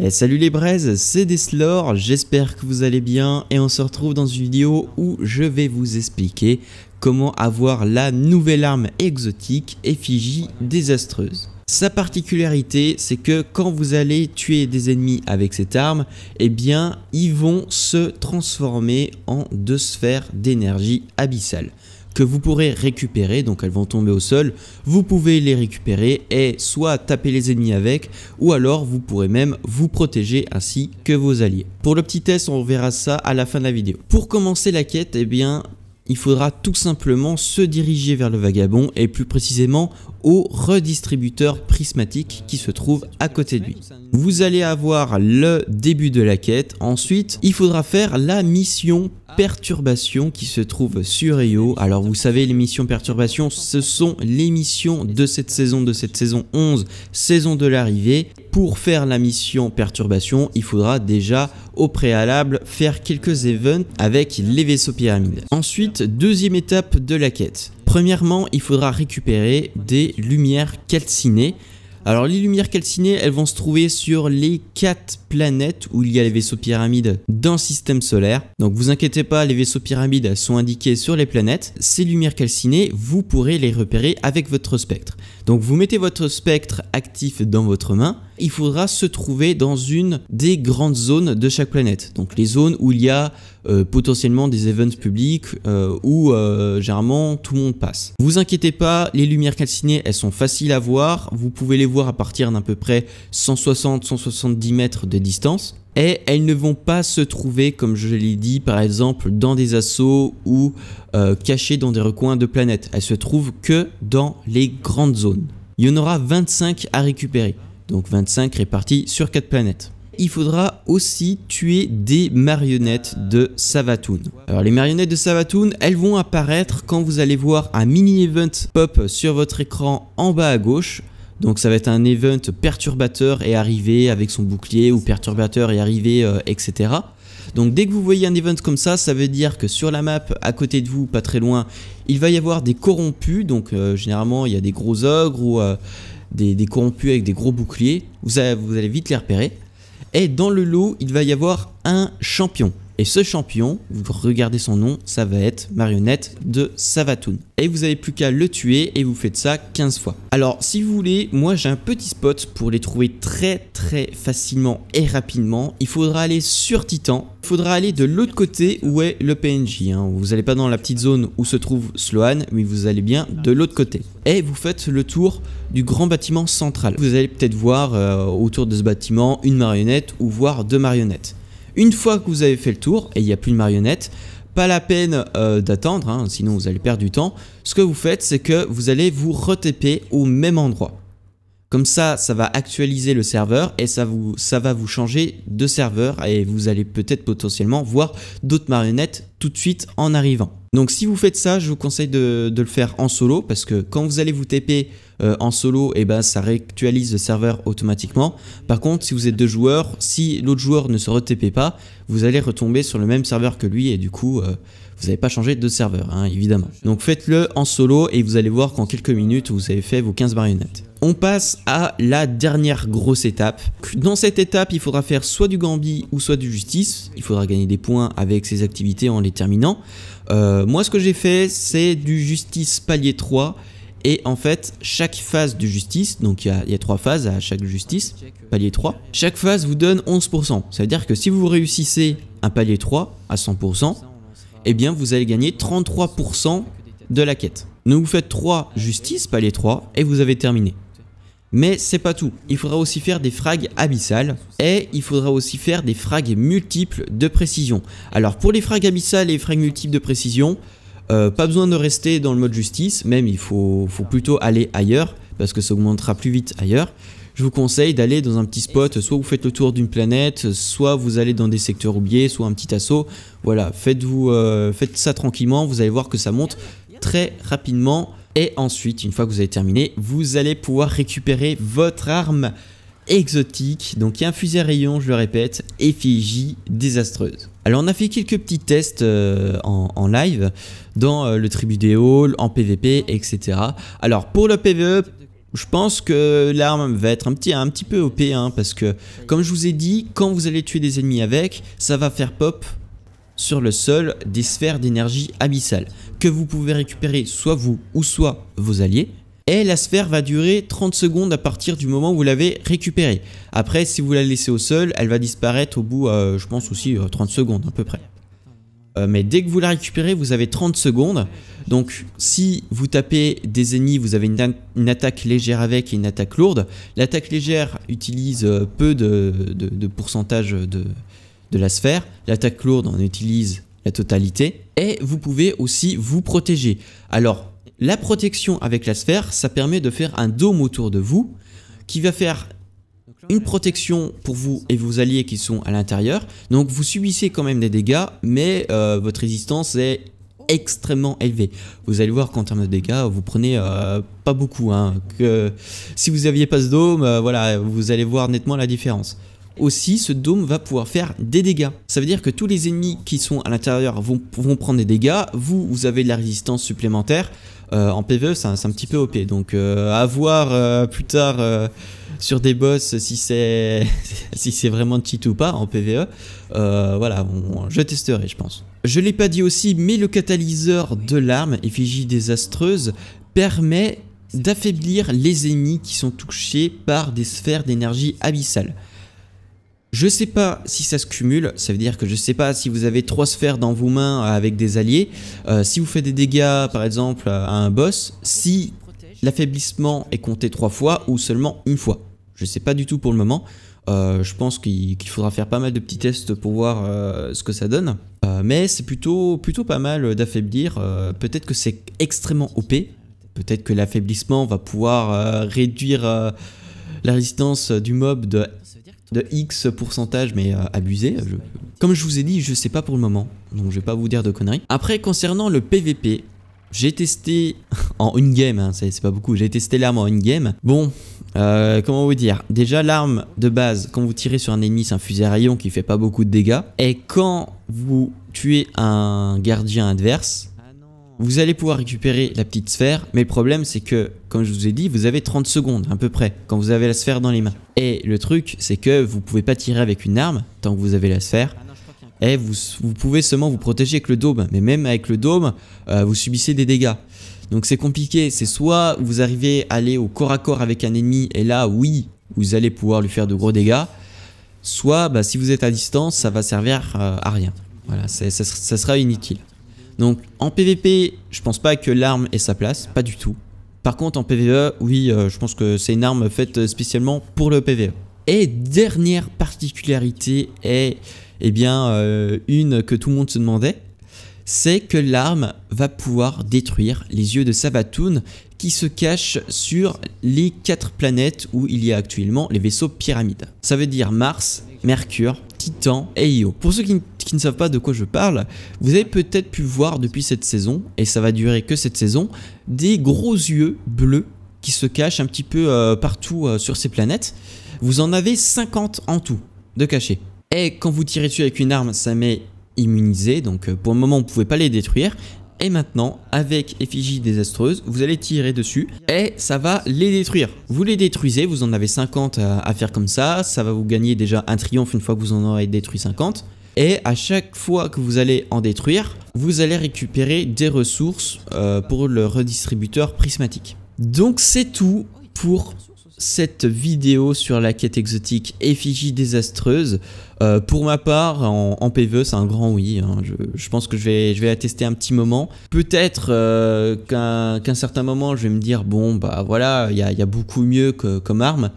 Eh, salut les braises, c'est Deslore. j'espère que vous allez bien et on se retrouve dans une vidéo où je vais vous expliquer comment avoir la nouvelle arme exotique effigie désastreuse. Sa particularité, c'est que quand vous allez tuer des ennemis avec cette arme, eh bien, ils vont se transformer en deux sphères d'énergie abyssale que vous pourrez récupérer, donc elles vont tomber au sol, vous pouvez les récupérer et soit taper les ennemis avec, ou alors vous pourrez même vous protéger ainsi que vos alliés. Pour le petit test, on verra ça à la fin de la vidéo. Pour commencer la quête, eh bien, il faudra tout simplement se diriger vers le vagabond et plus précisément au redistributeur prismatique qui se trouve à côté de lui. Vous allez avoir le début de la quête, ensuite il faudra faire la mission Perturbation qui se trouve sur EO. Alors vous savez, les missions Perturbation, ce sont les missions de cette saison, de cette saison 11, saison de l'arrivée. Pour faire la mission Perturbation, il faudra déjà au préalable faire quelques events avec les vaisseaux pyramides. Ensuite, deuxième étape de la quête. Premièrement, il faudra récupérer des lumières calcinées alors les lumières calcinées, elles vont se trouver sur les 4 planètes où il y a les vaisseaux pyramides dans le système solaire. Donc vous inquiétez pas, les vaisseaux pyramides sont indiqués sur les planètes. Ces lumières calcinées, vous pourrez les repérer avec votre spectre. Donc vous mettez votre spectre actif dans votre main il faudra se trouver dans une des grandes zones de chaque planète. Donc les zones où il y a euh, potentiellement des events publics euh, où euh, généralement tout le monde passe. Vous inquiétez pas, les lumières calcinées elles sont faciles à voir, vous pouvez les voir à partir d'à peu près 160-170 mètres de distance et elles ne vont pas se trouver, comme je l'ai dit, par exemple dans des assauts ou cachées dans des recoins de planètes. Elles se trouvent que dans les grandes zones. Il y en aura 25 à récupérer donc 25 répartis sur 4 planètes. Il faudra aussi tuer des marionnettes de Savatoon. Alors les marionnettes de Savatoon, elles vont apparaître quand vous allez voir un mini-event pop sur votre écran en bas à gauche. Donc ça va être un event perturbateur et arrivé avec son bouclier ou perturbateur et arrivé, euh, etc. Donc dès que vous voyez un event comme ça, ça veut dire que sur la map, à côté de vous, pas très loin, il va y avoir des corrompus. Donc euh, généralement, il y a des gros ogres ou euh, des, corrompus avec des gros boucliers, vous allez vite les repérer. Et dans le lot, il va y avoir un champion. Et ce champion, vous regardez son nom, ça va être Marionnette de Savatoun. Et vous avez plus qu'à le tuer et vous faites ça 15 fois. Alors si vous voulez, moi j'ai un petit spot pour les trouver très très facilement et rapidement. Il faudra aller sur Titan, il faudra aller de l'autre côté où est le PNJ. Hein. Vous n'allez pas dans la petite zone où se trouve Sloan, mais vous allez bien de l'autre côté. Et vous faites le tour du grand bâtiment central. Vous allez peut-être voir euh, autour de ce bâtiment une marionnette ou voir deux marionnettes. Une fois que vous avez fait le tour et il n'y a plus de marionnettes, pas la peine euh, d'attendre, hein, sinon vous allez perdre du temps. Ce que vous faites, c'est que vous allez vous retéper au même endroit. Comme ça, ça va actualiser le serveur et ça, vous, ça va vous changer de serveur et vous allez peut-être potentiellement voir d'autres marionnettes tout de suite en arrivant. Donc si vous faites ça, je vous conseille de, de, le faire en solo parce que quand vous allez vous TP euh, en solo, et eh ben, ça réactualise le serveur automatiquement. Par contre, si vous êtes deux joueurs, si l'autre joueur ne se retp pas, vous allez retomber sur le même serveur que lui et du coup, euh, vous n'avez pas changé de serveur, hein, évidemment. Donc faites-le en solo et vous allez voir qu'en quelques minutes, vous avez fait vos 15 marionnettes. On passe à la dernière grosse étape. Dans cette étape, il faudra faire soit du Gambi ou soit du Justice. Il faudra gagner des points avec ces activités en les terminant. Euh, moi, ce que j'ai fait, c'est du Justice palier 3 et en fait, chaque phase de justice, donc il y, a, trois phases à chaque justice, palier 3, chaque phase vous donne 11%. Ça veut dire que si vous réussissez un palier 3 à 100%, eh bien vous allez gagner 33% de la quête. Donc vous faites 3 justices, palier 3, et vous avez terminé. Mais c'est pas tout, il faudra aussi faire des frags abyssales et il faudra aussi faire des frags multiples de précision. Alors pour les frags abyssales et les frags multiples de précision, euh, pas besoin de rester dans le mode justice, même il faut, faut plutôt aller ailleurs, parce que ça augmentera plus vite ailleurs. Je vous conseille d'aller dans un petit spot, soit vous faites le tour d'une planète, soit vous allez dans des secteurs oubliés, soit un petit assaut. Voilà, faites-vous, euh, faites ça tranquillement, vous allez voir que ça monte très rapidement. Et ensuite, une fois que vous avez terminé, vous allez pouvoir récupérer votre arme exotique. Donc il y a un fusil à rayon, je le répète, effigie désastreuse. Alors on a fait quelques petits tests euh, en, live dans euh, le tribu des halls, en PVP, etc. Alors pour le PVE, je pense que l'arme va être un petit, un petit peu OP, hein, parce que comme je vous ai dit, quand vous allez tuer des ennemis avec, ça va faire pop sur le sol des sphères d'énergie abyssale que vous pouvez récupérer soit vous ou soit vos alliés et la sphère va durer 30 secondes à partir du moment où vous l'avez récupérée. Après, si vous la laissez au sol, elle va disparaître au bout, euh, je pense aussi, 30 euh, secondes à peu près. Euh, mais dès que vous la récupérez, vous avez 30 secondes. Donc si vous tapez des ennemis, vous avez une, attaque légère avec et une attaque lourde. L'attaque légère utilise peu de, pourcentage de, de la sphère. L'attaque lourde en utilise la totalité. Et vous pouvez aussi vous protéger. Alors la protection avec la sphère, ça permet de faire un dôme autour de vous qui va faire une protection pour vous et vos alliés qui sont à l'intérieur. Donc vous subissez quand même des dégâts, mais euh, votre résistance est extrêmement élevée. Vous allez voir qu'en termes de dégâts, vous prenez euh, pas beaucoup. Hein. que, si vous aviez pas ce dôme, euh, voilà, vous allez voir nettement la différence aussi ce dôme va pouvoir faire des dégâts. Ça veut dire que tous les ennemis qui sont à l'intérieur vont, prendre des dégâts, vous, vous avez de la résistance supplémentaire, euh, en PvE c'est un, petit peu OP, donc euh, à voir euh, plus tard sur des boss si c'est si vraiment cheat ou pas en PvE. voilà, je testerai, je pense. Je l'ai pas dit aussi, mais le catalyseur de l'arme, effigie désastreuse, permet d'affaiblir les ennemis qui sont touchés par des sphères d'énergie abyssale. Je sais pas si ça se cumule, ça veut dire que je sais pas si vous avez trois sphères dans vos mains euh, avec des alliés, euh, si vous faites des dégâts par exemple à un boss, si l'affaiblissement est compté trois fois ou seulement une fois. Je sais pas du tout pour le moment. Euh, je pense qu'il faudra faire pas mal de petits tests pour voir ce que ça donne. mais c'est plutôt, plutôt pas mal d'affaiblir. peut-être que c'est extrêmement OP. Peut-être que l'affaiblissement va pouvoir réduire la résistance du mob de de X pourcentage, mais euh, abusé. Euh, comme je vous ai dit, je sais pas pour le moment, donc je vais pas vous dire de conneries. Après, concernant le PVP, j'ai testé en une game, hein, c'est pas beaucoup, j'ai testé l'arme en une game. Bon, euh, comment vous dire Déjà, l'arme de base, quand vous tirez sur un ennemi, c'est un fusil à rayon qui fait pas beaucoup de dégâts. Et quand vous tuez un gardien adverse, vous allez pouvoir récupérer la petite sphère, mais le problème c'est que, comme je vous ai dit, vous avez 30 secondes à peu près quand vous avez la sphère dans les mains. Et le truc c'est que vous pouvez pas tirer avec une arme tant que vous avez la sphère. Ah et vous, pouvez seulement vous protéger avec le dôme, mais même avec le dôme, euh, vous subissez des dégâts. Donc c'est compliqué, c'est soit vous arrivez à aller au corps à corps avec un ennemi, et là oui, vous allez pouvoir lui faire de gros dégâts, soit bah, si vous êtes à distance, ça va servir euh, à rien. Voilà, ça sera inutile. Donc en PvP, je pense pas que l'arme ait sa place, pas du tout. Par contre en PvE, oui, euh, je pense que c'est une arme faite euh, spécialement pour le PvE. Et dernière particularité est eh bien euh, une que tout le monde se demandait, c'est que l'arme va pouvoir détruire les yeux de Sabatoon qui se cachent sur les quatre planètes où il y a actuellement les vaisseaux pyramides. Ça veut dire Mars, Mercure, Titan Eio. Pour ceux qui, ne savent pas de quoi je parle, vous avez peut-être pu voir depuis cette saison, et ça va durer que cette saison, des gros yeux bleus qui se cachent un petit peu euh, partout euh, sur ces planètes. Vous en avez 50 en tout de cachés. Et quand vous tirez dessus avec une arme, ça met immunisé, donc euh, pour le moment on ne pouvait pas les détruire, et maintenant, avec effigie désastreuse, vous allez tirer dessus et ça va les détruire. Vous les détruisez, vous en avez 50 à, faire comme ça. Ça va vous gagner déjà un triomphe une fois que vous en aurez détruit 50. Et à chaque fois que vous allez en détruire, vous allez récupérer des ressources euh, pour le redistributeur prismatique. Donc c'est tout pour cette vidéo sur la quête exotique effigie désastreuse. Euh, pour ma part, en, PvE, c'est un grand oui. Hein. Je, pense que je vais, je vais la tester un petit moment. Peut-être euh, qu'un qu'à un certain moment, je vais me dire bon, bah voilà, il y a, beaucoup mieux comme arme.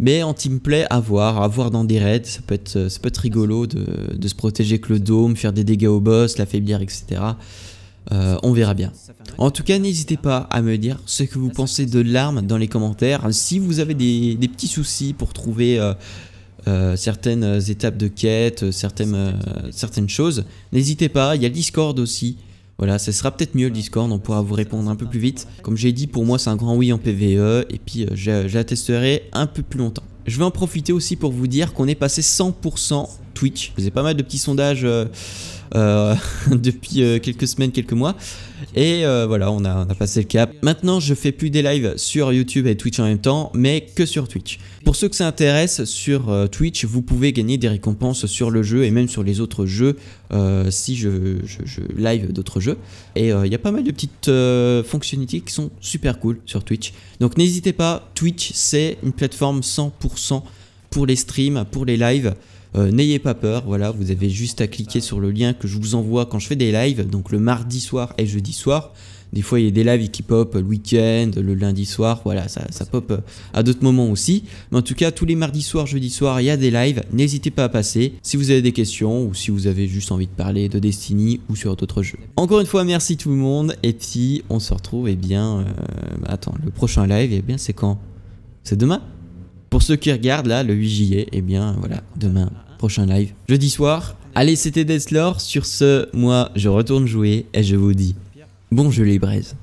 Mais en teamplay, à voir, à voir dans des raids, ça peut être, peut être rigolo de, se protéger que le dôme, faire des dégâts au boss, l'affaiblir, etc. Euh, on verra bien. En tout cas, n'hésitez pas à me dire ce que vous pensez de l'arme dans les commentaires. Si vous avez des, petits soucis pour trouver euh, euh, certaines étapes de quête, certaines, certaines choses, n'hésitez pas, il y a le Discord aussi. Voilà, ce sera peut-être mieux le Discord, on pourra vous répondre un peu plus vite. Comme j'ai dit, pour moi c'est un grand oui en PVE, et puis j'attesterai un peu plus longtemps. Je vais en profiter aussi pour vous dire qu'on est passé 100% Twitch. Je faisais pas mal de petits sondages... Euh, depuis euh, quelques semaines, quelques mois. Et euh, voilà, on a, passé le cap. Maintenant, je fais plus des lives sur YouTube et Twitch en même temps, mais que sur Twitch. Pour ceux que ça intéresse, sur Twitch, vous pouvez gagner des récompenses sur le jeu et même sur les autres jeux si je, live d'autres jeux. Et il y a pas mal de petites fonctionnalités qui sont super cool sur Twitch. Donc n'hésitez pas, Twitch c'est une plateforme 100% pour les streams, pour les lives. Euh, n'ayez pas peur, voilà, vous avez juste à cliquer sur le lien que je vous envoie quand je fais des lives, donc le mardi soir et jeudi soir. Des fois, il y a des lives qui pop le week-end, le lundi soir, voilà, ça, pop euh, à d'autres moments aussi. Mais en tout cas, tous les mardis soir, jeudi soir, il y a des lives. N'hésitez pas à passer si vous avez des questions ou si vous avez juste envie de parler de Destiny ou sur d'autres jeux. Encore une fois, merci tout le monde. Et si on se retrouve, et eh bien, euh, attends, le prochain live, et eh bien, c'est quand C'est demain pour ceux qui regardent là, le 8 juillet, eh bien voilà, demain, prochain live, jeudi soir. Allez, c'était Deathlore. Sur ce, moi, je retourne jouer et je vous dis bon jeu les braises.